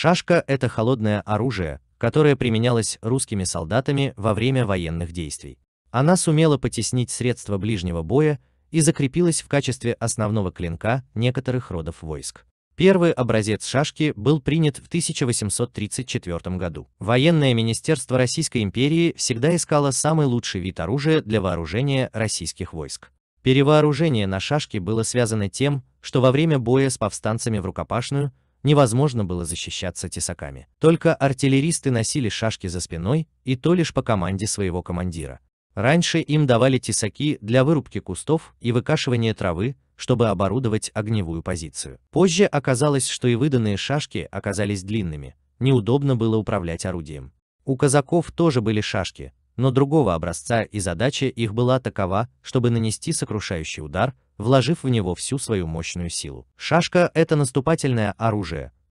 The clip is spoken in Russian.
Шашка – это холодное оружие, которое применялось русскими солдатами во время военных действий. Она сумела потеснить средства ближнего боя и закрепилась в качестве основного клинка некоторых родов войск. Первый образец шашки был принят в 1834 году. Военное министерство Российской империи всегда искало самый лучший вид оружия для вооружения российских войск. Перевооружение на шашки было связано тем, что во время боя с повстанцами в рукопашную невозможно было защищаться тесаками. Только артиллеристы носили шашки за спиной, и то лишь по команде своего командира. Раньше им давали тесаки для вырубки кустов и выкашивания травы, чтобы оборудовать огневую позицию. Позже оказалось, что и выданные шашки оказались длинными, неудобно было управлять орудием. У казаков тоже были шашки, но другого образца и задача их была такова, чтобы нанести сокрушающий удар, вложив в него всю свою мощную силу. Шашка – это наступательное оружие,